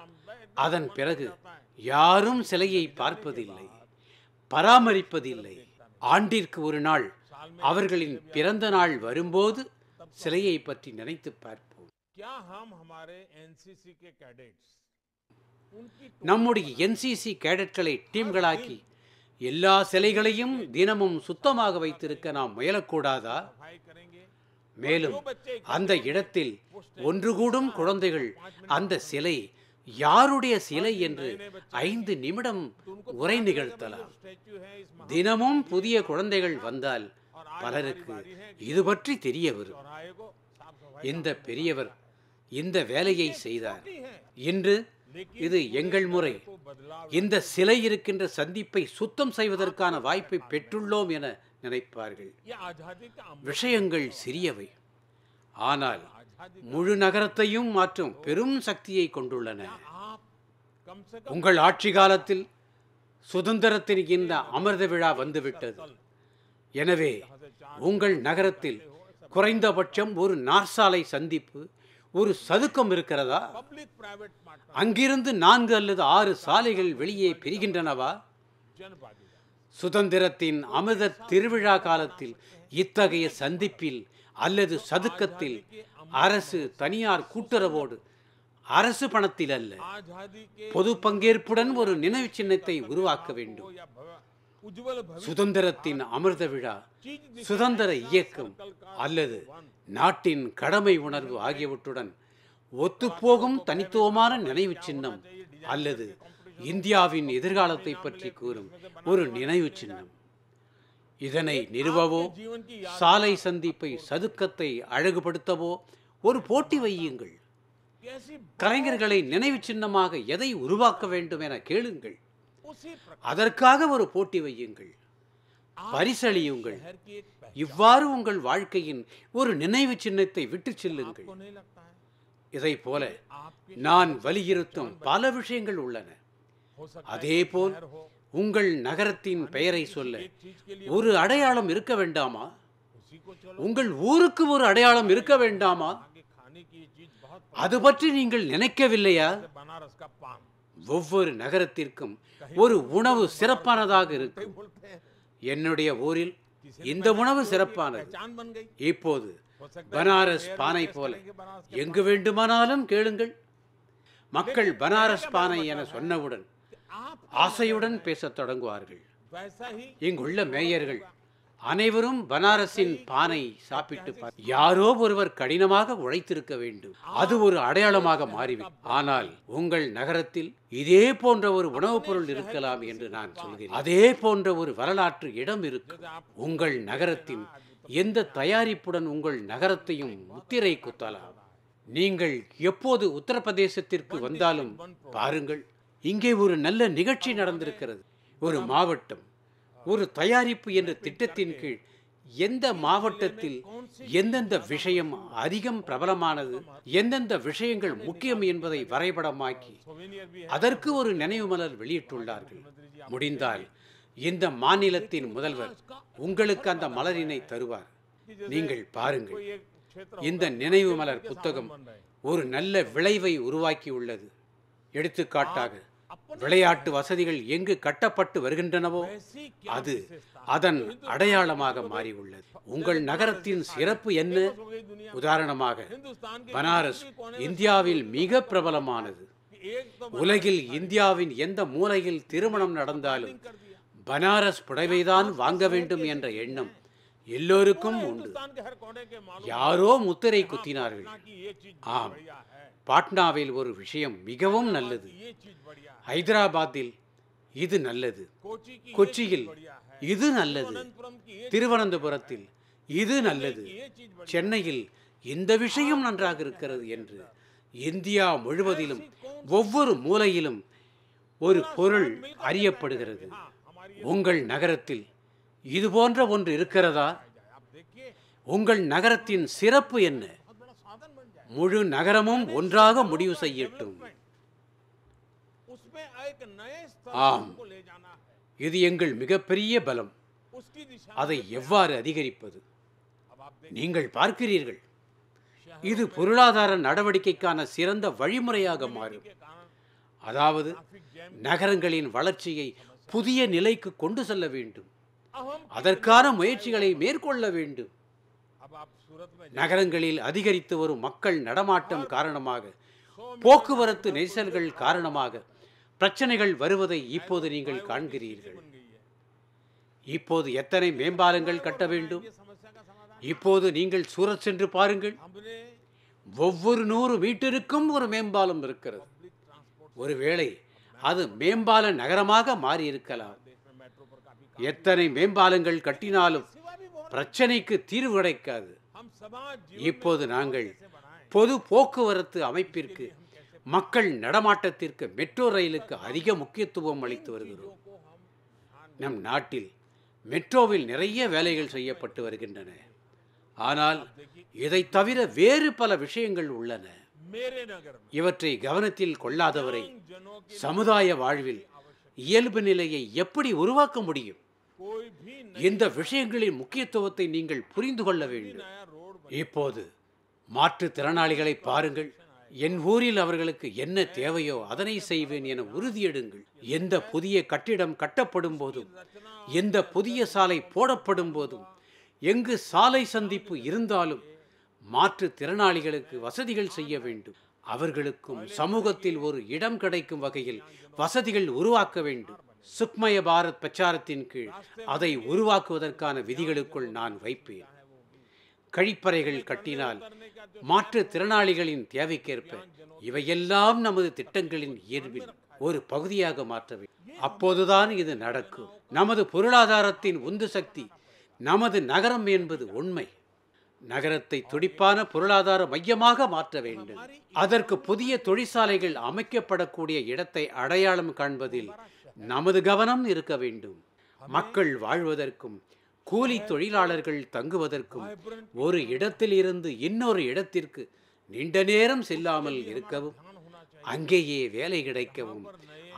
அதன் பிறகு யாரும் சிலையை பார்ப்பதில்லை பராமரிப்பதில்லை ஆண்டிற்கு ஒரு நாள் அவர்களின் பிறந்த நாள் வரும்போது சிலையை பற்றி நினைத்து பார்ப்போம் நம்முடைய என்சிசி கேடட்களை டீம்களாக்கி எல்லா சிலைகளையும் தினமும் சுத்தமாக வைத்திருக்க நாம் முயலக்கூடாதா மேலும் அந்த இடத்தில் ஒன்று கூடும் குழந்தைகள் அந்த சிலை யாருடைய சிலை என்று ஐந்து நிமிடம் உரை நிகழ்த்தலாம் தினமும் புதிய குழந்தைகள் வந்தால் பலருக்கு இது பற்றி தெரிய வரும் இந்த பெரியவர் இந்த வேலையை செய்தார் இன்று இது எங்கள் முறை இந்த சிலை இருக்கின்ற சந்திப்பை சுத்தம் செய்வதற்கான வாய்ப்பை பெற்றுள்ளோம் என நினைப்பார்கள் விஷயங்கள் சிறியவை ஆனால் முழு நகரத்தையும் மாற்றும் பெரும் சக்தியை கொண்டுள்ளன உங்கள் ஆட்சி காலத்தில் சுதந்திரத்தின் இந்த அமிர்த விழா வந்துவிட்டது எனவே உங்கள் நகரத்தில் குறைந்தபட்சம் ஒரு நாற்சாலை சந்திப்பு ஒரு சதுக்கம் இருக்கிறதா அங்கிருந்து நான்கு அல்லது ஆறு சாலைகள் வெளியே பிரிகின்றனவா சுதந்திரத்தின் அமிர்த திருவிழா காலத்தில் இத்தகைய சந்திப்பில் அல்லது சதுக்கத்தில் அரசு தனியார் கூட்டுறவோடு அரசு பணத்தில் அல்ல பொது பங்கேற்புடன் ஒரு நினைவு சின்னத்தை உருவாக்க வேண்டும் சுதந்திரத்தின் அமிர்த விழா சுதந்திர இயக்கம் அல்லது நாட்டின் கடமை உணர்வு ஆகியவற்றுடன் ஒத்துப்போகும் தனித்துவமான நினைவு சின்னம் அல்லது இந்தியாவின் எதிர்காலத்தை பற்றி கூறும் ஒரு நினைவு சின்னம் இதனை நிறுவவோ சாலை சந்திப்பை சதுக்கத்தை அழகுபடுத்தவோ ஒரு போட்டி வையுங்கள் கலைஞர்களை நினைவு சின்னமாக எதை உருவாக்க வேண்டும் என கேளுங்கள் அதற்காக ஒரு போட்டி வையுங்கள் பரிசளியுங்கள் இவ்வாறு உங்கள் வாழ்க்கையின் ஒரு நினைவு சின்னத்தை விட்டு செல்லுங்கள் இதை போல நான் வலியுறுத்தும் பல விஷயங்கள் உள்ளன அதே போல் உங்கள் நகரத்தின் பெயரை சொல்ல ஒரு அடையாளம் இருக்க வேண்டாமா உங்கள் ஊருக்கு ஒரு அடையாளம் இருக்க வேண்டாமா அது பற்றி நீங்கள் நினைக்கவில்லையா ஒவ்வொரு நகரத்திற்கும் ஒரு உணவு சிறப்பானதாக இருக்கும் என்னுடைய ஊரில் இந்த உணவு சிறப்பானது இப்போது
பனாரஸ் பானை போல
எங்கு வேண்டுமானாலும் கேளுங்கள் மக்கள் பனாரஸ் பானை என சொன்னவுடன் ஆசையுடன் பேசத் தொடங்குவார்கள் இங்குள்ள மேயர்கள் அனைவரும் பனாரஸின் பானை சாப்பிட்டு யாரோ ஒருவர் கடினமாக உழைத்திருக்க வேண்டும் அது ஒரு அடையாளமாக மாறிவிடும் ஆனால் உங்கள் நகரத்தில் இதே போன்ற ஒரு உணவுப் பொருள் இருக்கலாம் என்று நான் சொல்கிறேன் அதே போன்ற ஒரு வரலாற்று இடம் இருக்கு உங்கள் நகரத்தின் எந்த தயாரிப்புடன் உங்கள் நகரத்தையும் முத்திரை குத்தலாம் நீங்கள் எப்போது உத்தரப்பிரதேசத்திற்கு வந்தாலும் பாருங்கள் இங்கே ஒரு நல்ல நிகழ்ச்சி நடந்திருக்கிறது ஒரு மாவட்டம் ஒரு தயாரிப்பு என்ற திட்டத்தின் கீழ் எந்த மாவட்டத்தில் எந்தெந்த விஷயம் அதிகம் பிரபலமானது எந்தெந்த விஷயங்கள் முக்கியம் என்பதை வரைபடமாக்கி அதற்கு ஒரு நினைவு மலர் வெளியிட்டுள்ளார்கள் முடிந்தால் இந்த மாநிலத்தின் முதல்வர் உங்களுக்கு அந்த மலரினை தருவார் நீங்கள் பாருங்கள் இந்த நினைவு மலர் புத்தகம் ஒரு நல்ல விளைவை உருவாக்கியுள்ளது எடுத்துக்காட்டாக விளையாட்டு வசதிகள் எங்கு கட்டப்பட்டு வருகின்றனவோ அது அதன் அடையாளமாக மாறியுள்ளது உங்கள் நகரத்தின் சிறப்பு என்ன உதாரணமாக பனாரஸ் இந்தியாவில் மிக பிரபலமானது உலகில் இந்தியாவின் எந்த மூலையில் திருமணம் நடந்தாலும் பனாரஸ் புடவைதான் வாங்க வேண்டும் என்ற எண்ணம் எல்லோருக்கும் உண்டு யாரோ முத்திரை குத்தினார்கள் ஆம் பாட்னாவில் ஒரு விஷயம் மிகவும் நல்லது ஹைதராபாத்தில் இது நல்லது கொச்சியில் இது நல்லது திருவனந்தபுரத்தில் இது நல்லது சென்னையில் இந்த விஷயம் நன்றாக இருக்கிறது என்று இந்தியா முழுவதிலும் ஒவ்வொரு மூலையிலும் ஒரு பொருள் அறியப்படுகிறது உங்கள் நகரத்தில் இது போன்ற ஒன்று இருக்கிறதா உங்கள் நகரத்தின் சிறப்பு என்ன முழு நகரமும் ஒன்றாக முடிவு செய்யட்டும் ஆம் இது எங்கள் மிகப்பெரிய பலம் அதை எவ்வாறு அதிகரிப்பது நீங்கள் பார்க்கிறீர்கள் இது பொருளாதார நடவடிக்கைக்கான சிறந்த வழிமுறையாக மாறும் அதாவது நகரங்களின் வளர்ச்சியை புதிய நிலைக்கு கொண்டு செல்ல வேண்டும் அதற்கான முயற்சிகளை மேற்கொள்ள வேண்டும் நகரங்களில் அதிகரித்து வரும் மக்கள் நடமாட்டம் காரணமாக போக்குவரத்து நெரிசல்கள் காரணமாக பிரச்சனைகள் வருவதை இப்போது நீங்கள் காண்கிறீர்கள் இப்போது எத்தனை மேம்பாலங்கள் கட்ட வேண்டும் இப்போது நீங்கள் சூரத் சென்று பாருங்கள் ஒவ்வொரு நூறு வீட்டிற்கும் ஒரு மேம்பாலம் இருக்கிறது ஒருவேளை அது மேம்பால நகரமாக மாறியிருக்கலாம் எத்தனை மேம்பாலங்கள் கட்டினாலும் பிரச்சனைக்கு தீர்வு கிடைக்காது இப்போது நாங்கள் பொது போக்குவரத்து அமைப்பிற்கு மக்கள் நடமாட்டத்திற்கு மெட்ரோ ரயிலுக்கு அதிக முக்கியத்துவம் அளித்து வருகிறோம் நம் நாட்டில் மெட்ரோவில் நிறைய வேலைகள் செய்யப்பட்டு வருகின்றன ஆனால் இதை தவிர வேறு பல விஷயங்கள் உள்ளன இவற்றை கவனத்தில் கொள்ளாதவரை சமுதாய வாழ்வில் இயல்பு நிலையை எப்படி உருவாக்க முடியும் இந்த விஷயங்களின் முக்கியத்துவத்தை நீங்கள் புரிந்து கொள்ள வேண்டும் இப்போது மாற்றுத்திறனாளிகளை பாருங்கள் என் ஊரில் அவர்களுக்கு என்ன தேவையோ அதனை செய்வேன் என உறுதியெடுங்கள் எந்த புதிய கட்டிடம் கட்டப்படும் போதும் எந்த புதிய சாலை போடப்படும் போதும் எங்கு சாலை சந்திப்பு இருந்தாலும் மாற்றுத் திறனாளிகளுக்கு வசதிகள் செய்ய வேண்டும் அவர்களுக்கும் சமூகத்தில் ஒரு இடம் கிடைக்கும் வகையில் வசதிகள் உருவாக்க வேண்டும் சுக்மய பாரத் பிரச்சாரத்தின் கீழ் அதை உருவாக்குவதற்கான விதிகளுக்குள் நான் வைப்பேன் கழிப்பறைகள் கட்டினால் மாற்றுத்திறனாளிகளின் தேவைக்கேற்ப இவையெல்லாம் நமது திட்டங்களின் இயல்பில் ஒரு பகுதியாக மாற்ற அப்போதுதான் இது நடக்கும் நமது பொருளாதாரத்தின் உந்து சக்தி நமது நகரம் என்பது உண்மை நகரத்தை துடிப்பான பொருளாதார மையமாக மாற்ற வேண்டும் அதற்கு புதிய தொழிற்சாலைகள் அமைக்கப்படக்கூடிய இடத்தை அடையாளம் காண்பதில் நமது கவனம் இருக்க வேண்டும் மக்கள் வாழ்வதற்கும் கூலி தொழிலாளர்கள் தங்குவதற்கும் ஒரு இடத்திலிருந்து இன்னொரு இடத்திற்கு நீண்ட நேரம் செல்லாமல் இருக்கவும் அங்கேயே வேலை கிடைக்கவும்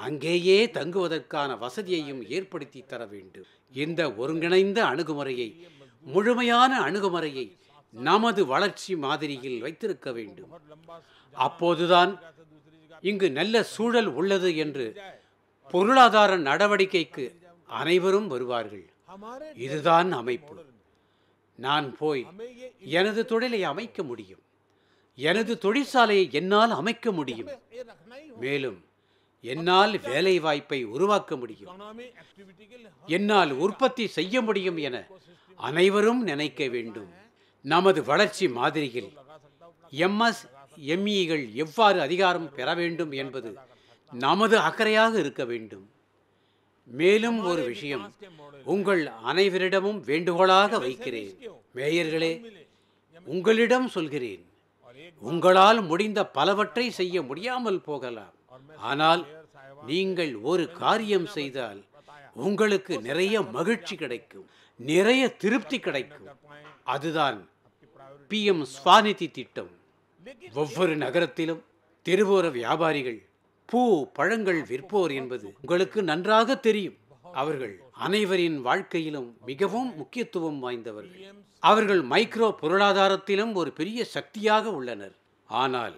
அங்கேயே தங்குவதற்கான வசதியையும் ஏற்படுத்தி தர வேண்டும் இந்த ஒருங்கிணைந்த அணுகுமுறையை முழுமையான அணுகுமுறையை நமது வளர்ச்சி மாதிரியில் வைத்திருக்க வேண்டும் அப்போதுதான் இங்கு நல்ல சூழல் உள்ளது என்று பொருளாதார நடவடிக்கைக்கு அனைவரும் வருவார்கள் இதுதான் அமைப்பு நான் போய் எனது தொழிலை அமைக்க முடியும் எனது தொழிற்சாலையை என்னால் அமைக்க முடியும் மேலும் என்னால் வேலை வாய்ப்பை உருவாக்க முடியும் என்னால் உற்பத்தி செய்ய முடியும் என அனைவரும் நினைக்க வேண்டும் நமது வளர்ச்சி மாதிரியில் எம்எஸ் எம்இகள் எவ்வாறு அதிகாரம் பெற வேண்டும் என்பது நமது அக்கறையாக இருக்க வேண்டும் மேலும் ஒரு விஷயம் உங்கள் அனைவரிடமும் வேண்டுகோளாக வைக்கிறேன் மேயர்களே உங்களிடம் சொல்கிறேன் உங்களால் முடிந்த பலவற்றை செய்ய முடியாமல் போகலாம் ஆனால் நீங்கள் ஒரு காரியம் செய்தால் உங்களுக்கு நிறைய மகிழ்ச்சி கிடைக்கும் நிறைய திருப்தி கிடைக்கும் அதுதான் பி எம் ஸ்வாநிதி திட்டம் ஒவ்வொரு நகரத்திலும் தெருவோர வியாபாரிகள் பூ பழங்கள் விற்போர் என்பது உங்களுக்கு நன்றாக தெரியும் அவர்கள் அனைவரின் வாழ்க்கையிலும் மிகவும் முக்கியத்துவம் வாய்ந்தவர்கள் அவர்கள் மைக்ரோ பொருளாதாரத்திலும் ஒரு பெரிய சக்தியாக உள்ளனர் ஆனால்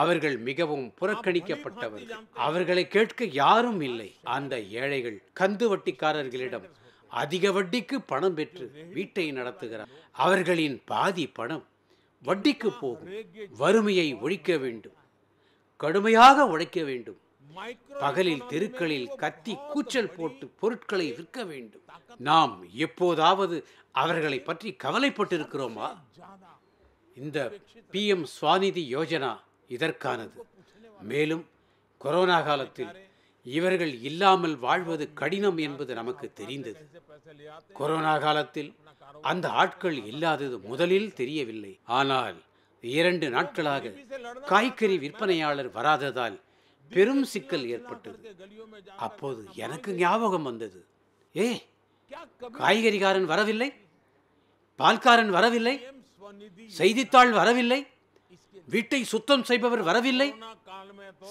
அவர்கள் மிகவும் புறக்கணிக்கப்பட்டவர்கள் அவர்களை கேட்க யாரும் இல்லை அந்த ஏழைகள் கந்து வட்டிக்காரர்களிடம் அதிக வட்டிக்கு பணம் பெற்று வீட்டை நடத்துகிறார் அவர்களின் பாதி பணம் வட்டிக்கு போகும் வறுமையை ஒழிக்க வேண்டும் கடுமையாக உழைக்க வேண்டும் பகலில் தெருக்களில் கத்தி கூச்சல் போட்டு பொருட்களை விற்க வேண்டும் நாம் எப்போதாவது அவர்களை பற்றி கவலைப்பட்டிருக்கிறோமா இந்த பிஎம் சுவாநிதி யோஜனா இதற்கானது மேலும் கொரோனா காலத்தில் இவர்கள் இல்லாமல் வாழ்வது கடினம் என்பது நமக்கு தெரிந்தது கொரோனா காலத்தில் அந்த ஆட்கள் இல்லாதது முதலில் தெரியவில்லை ஆனால் இரண்டு நாட்களாக காய்கறி விற்பனையாளர் வராததால் பெரும் சிக்கல் ஏற்பட்டது அப்போது எனக்கு ஞாபகம் வந்தது ஏ காய்கறிகாரன் வரவில்லை பால்காரன் வரவில்லை செய்தித்தாள் வரவில்லை வீட்டை சுத்தம் செய்பவர் வரவில்லை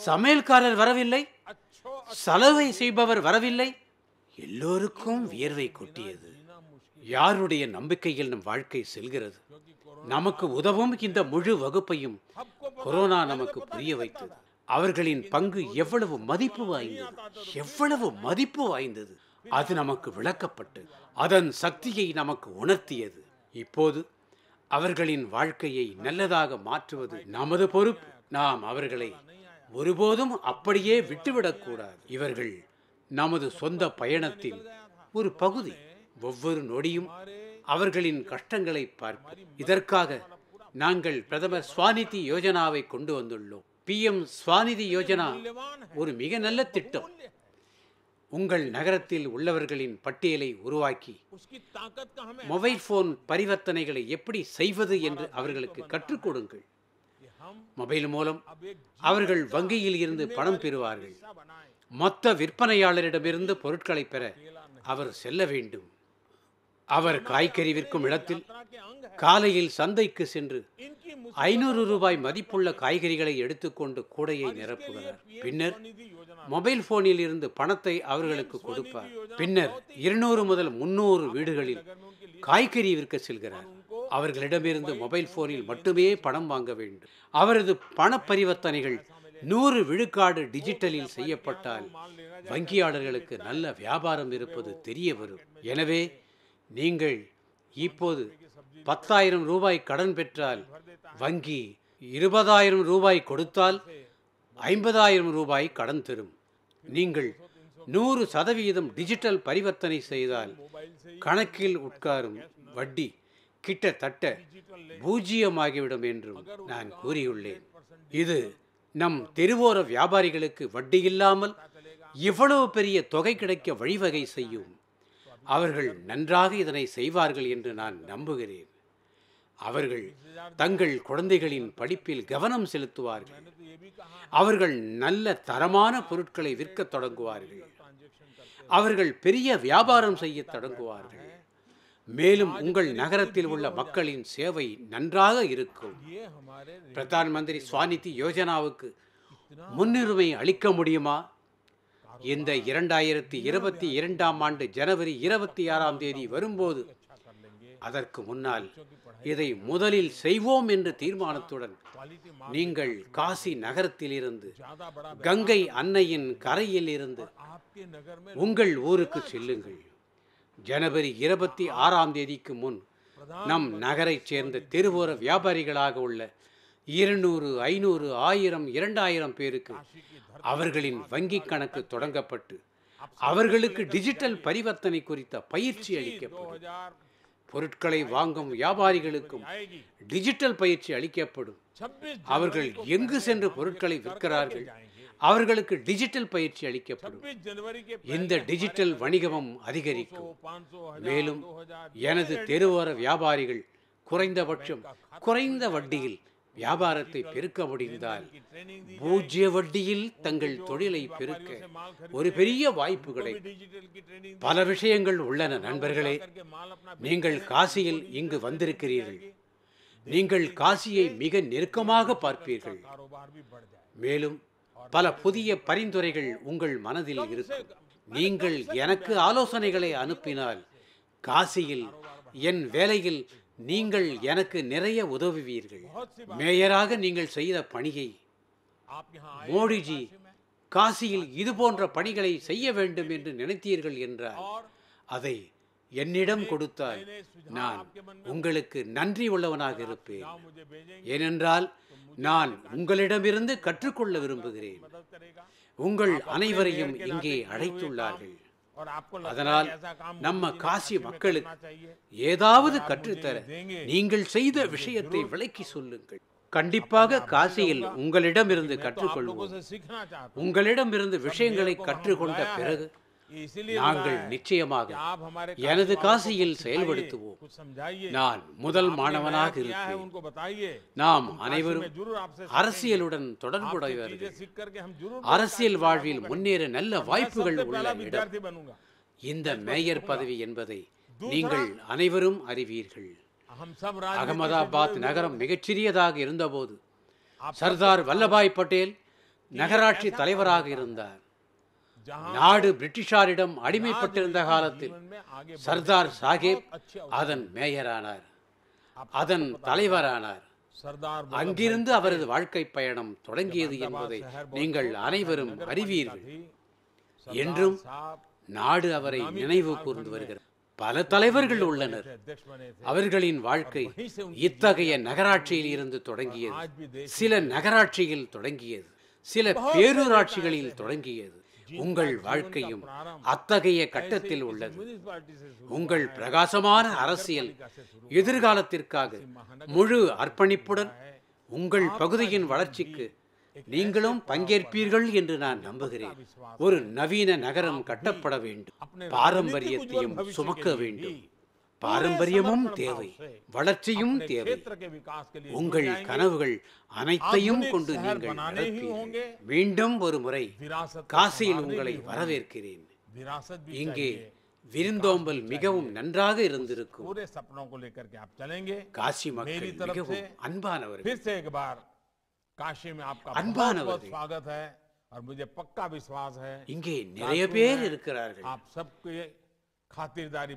சமையல்காரர் வரவில்லை சலவை செய்பவர் வரவில்லை எல்லோருக்கும் வியர்வை கொட்டியது யாருடைய நம்பிக்கையில் நம் வாழ்க்கை செல்கிறது நமக்கு உதவும் இந்த முழு வகுப்பையும் கொரோனா நமக்கு புரிய வைத்தது அவர்களின் பங்கு எவ்வளவு மதிப்பு வாய்ந்தது எவ்வளவு மதிப்பு வாய்ந்தது அது நமக்கு விளக்கப்பட்டு அதன் சக்தியை நமக்கு உணர்த்தியது இப்போது அவர்களின் வாழ்க்கையை நல்லதாக மாற்றுவது நமது பொறுப்பு நாம் அவர்களை ஒருபோதும் அப்படியே விட்டுவிடக்கூடாது இவர்கள் நமது சொந்த பயணத்தின் ஒரு பகுதி ஒவ்வொரு நொடியும் அவர்களின் கஷ்டங்களை பார்ப்போம் இதற்காக நாங்கள் பிரதமர் சுவாநிதி யோஜனாவை கொண்டு வந்துள்ளோம் பிஎம் சுவாநிதி யோஜனா ஒரு மிக நல்ல திட்டம் உங்கள் நகரத்தில் உள்ளவர்களின் பட்டியலை உருவாக்கி மொபைல் ஃபோன் பரிவர்த்தனைகளை எப்படி செய்வது என்று அவர்களுக்கு கற்றுக் கொடுங்கள் மொபைல் மூலம் அவர்கள் வங்கியில் இருந்து பணம் பெறுவார்கள் மொத்த விற்பனையாளரிடமிருந்து பொருட்களை பெற அவர் செல்ல வேண்டும் அவர் காய்கறி விற்கும் இடத்தில் காலையில் சந்தைக்கு சென்று ஐநூறு ரூபாய் மதிப்புள்ள காய்கறிகளை எடுத்துக்கொண்டு கூடையை நிரப்புகிறார் பின்னர் மொபைல் போனில் இருந்து பணத்தை அவர்களுக்கு கொடுப்பார் பின்னர் இருநூறு முதல் முன்னூறு வீடுகளில் காய்கறி விற்க செல்கிறார் அவர்களிடமிருந்து மொபைல் போனில் மட்டுமே பணம் வாங்க வேண்டும் அவரது பண பரிவர்த்தனைகள் நூறு விழுக்காடு டிஜிட்டலில் செய்யப்பட்டால் வங்கியாளர்களுக்கு நல்ல வியாபாரம் இருப்பது தெரிய வரும் எனவே நீங்கள் இப்போது பத்தாயிரம் ரூபாய் கடன் பெற்றால் வங்கி இருபதாயிரம் ரூபாய் கொடுத்தால் ஐம்பதாயிரம் ரூபாய் கடன் தரும் நீங்கள் நூறு சதவிகிதம் டிஜிட்டல் பரிவர்த்தனை செய்தால் கணக்கில் உட்காரும் வட்டி கிட்டத்தட்ட பூஜ்ஜியமாகிவிடும் என்றும் நான் கூறியுள்ளேன் இது நம் தெருவோர வியாபாரிகளுக்கு வட்டி இல்லாமல் இவ்வளவு பெரிய தொகை கிடைக்க வழிவகை செய்யும் அவர்கள் நன்றாக இதனை செய்வார்கள் என்று நான் நம்புகிறேன் அவர்கள் தங்கள் குழந்தைகளின் படிப்பில் கவனம் செலுத்துவார்கள் அவர்கள் நல்ல தரமான பொருட்களை விற்க தொடங்குவார்கள் அவர்கள் பெரிய வியாபாரம் செய்ய தொடங்குவார்கள் மேலும் உங்கள் நகரத்தில் உள்ள மக்களின் சேவை நன்றாக இருக்கும் பிரதான் மந்திரி சுவாநிதி யோஜனாவுக்கு முன்னுரிமை அளிக்க முடியுமா இந்த இரண்டாயிரத்தி இருபத்தி இரண்டாம் ஆண்டு ஜனவரி இருபத்தி ஆறாம் தேதி வரும்போது அதற்கு முன்னால் இதை முதலில் செய்வோம் என்ற தீர்மானத்துடன் நீங்கள் காசி நகரத்திலிருந்து கங்கை அன்னையின் கரையில் இருந்து உங்கள் ஊருக்கு செல்லுங்கள் ஜனவரி இருபத்தி ஆறாம் தேதிக்கு முன் நம் நகரைச் சேர்ந்த தெருவோர வியாபாரிகளாக உள்ள இருநூறு ஐநூறு ஆயிரம் இரண்டாயிரம் பேருக்கு அவர்களின் வங்கி கணக்கு தொடங்கப்பட்டு அவர்களுக்கு டிஜிட்டல் பரிவர்த்தனை குறித்த பயிற்சி அளிக்கப்படும் பொருட்களை வாங்கும் வியாபாரிகளுக்கும் டிஜிட்டல் பயிற்சி அளிக்கப்படும் அவர்கள் எங்கு சென்று பொருட்களை விற்கிறார்கள் அவர்களுக்கு டிஜிட்டல் பயிற்சி அளிக்கப்படும் இந்த டிஜிட்டல் வணிகமும் அதிகரிக்கும் மேலும் எனது தெருவோர வியாபாரிகள் குறைந்தபட்சம் குறைந்த வட்டியில் வியாபாரத்தை பெருக்க முடிந்தால் பூஜ்ய வட்டியில் தங்கள் தொழிலை பெருக்க ஒரு பெரிய வாய்ப்பு கிடைக்கும் பல விஷயங்கள் உள்ளன நண்பர்களே நீங்கள் காசியில் இங்கு வந்திருக்கிறீர்கள் நீங்கள் காசியை மிக நெருக்கமாக பார்ப்பீர்கள் மேலும் பல புதிய பரிந்துரைகள் உங்கள் மனதில் இருக்கும் நீங்கள் எனக்கு ஆலோசனைகளை அனுப்பினால் காசியில் என் வேலையில் நீங்கள் எனக்கு நிறைய உதவுவீர்கள் மேயராக நீங்கள் செய்த பணியை மோடிஜி காசியில் இது போன்ற பணிகளை செய்ய வேண்டும் என்று நினைத்தீர்கள் என்றால் அதை என்னிடம் கொடுத்தால் நான் உங்களுக்கு நன்றி உள்ளவனாக இருப்பேன் ஏனென்றால் நான் உங்களிடமிருந்து கற்றுக்கொள்ள விரும்புகிறேன் உங்கள் அனைவரையும் இங்கே அழைத்துள்ளார்கள்
அதனால் நம்ம காசி மக்களுக்கு ஏதாவது கற்றுத்தர நீங்கள்
செய்த விஷயத்தை விளக்கி சொல்லுங்கள் கண்டிப்பாக காசியில் உங்களிடமிருந்து கற்றுக்கொள்வோம் உங்களிடமிருந்து விஷயங்களை கற்றுக்கொண்ட பிறகு
நாங்கள் நிச்சயமாக எனது காசியில் செயல்படுத்துவோம் நான் முதல் மாணவனாக இருக்கிறேன் நாம் அனைவரும்
அரசியலுடன் தொடர்புடையவர்கள் அரசியல் வாழ்வில் முன்னேற நல்ல வாய்ப்புகள் உள்ள இடம் இந்த மேயர் பதவி என்பதை நீங்கள் அனைவரும் அறிவீர்கள்
அகமதாபாத் நகரம்
மிகச்சிறியதாக இருந்தபோது சர்தார் வல்லபாய் பட்டேல் நகராட்சி தலைவராக இருந்தார் நாடு பிரிட்டிஷாரிடம் அடிமைப்பட்டிருந்த காலத்தில் சர்தார் சாஹேப் அதன் மேயரானார் அதன் தலைவரானார் அங்கிருந்து அவரது வாழ்க்கை பயணம் தொடங்கியது என்பதை நீங்கள் அனைவரும் அறிவீர்கள் என்றும் நாடு அவரை நினைவு கூர்ந்து வருகிறது பல தலைவர்கள் உள்ளனர் அவர்களின் வாழ்க்கை இத்தகைய நகராட்சியில் இருந்து தொடங்கியது சில நகராட்சியில் தொடங்கியது சில பேரூராட்சிகளில் தொடங்கியது உங்கள் வாழ்க்கையும் அத்தகைய கட்டத்தில் உள்ளது உங்கள் பிரகாசமான அரசியல் எதிர்காலத்திற்காக முழு அர்ப்பணிப்புடன் உங்கள் பகுதியின் வளர்ச்சிக்கு நீங்களும் பங்கேற்பீர்கள் என்று நான் நம்புகிறேன் ஒரு நவீன நகரம் கட்டப்பட வேண்டும் பாரம்பரியத்தையும் சுமக்க வேண்டும்
பாரம்பரியமும் தேவை வளர்ச்சியும் தேவை உங்கள் கனவுகள்
அனைத்தையும் கொண்டு நீங்கள் மீண்டும் ஒரு முறை
காசியில் உங்களை
வரவேற்கிறேன் இங்கே விருந்தோம்பல் மிகவும் நன்றாக இருந்திருக்கும்
காசி மக்கள் மிகவும்
அன்பானவர்கள்
அன்பானவர்கள்
இங்கே நிறைய பேர் இருக்கிறார்கள்
காத்திரதாரி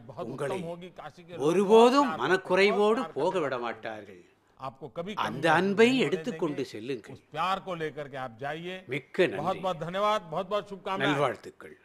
ஒருபோதும்
மனக்குறைவோடு போக விட மாட்டார்கள்
அந்த அன்பை எடுத்துக்கொண்டு செல்லுங்கள் மிக்க நன்றி நல்வாழ்த்துக்கள்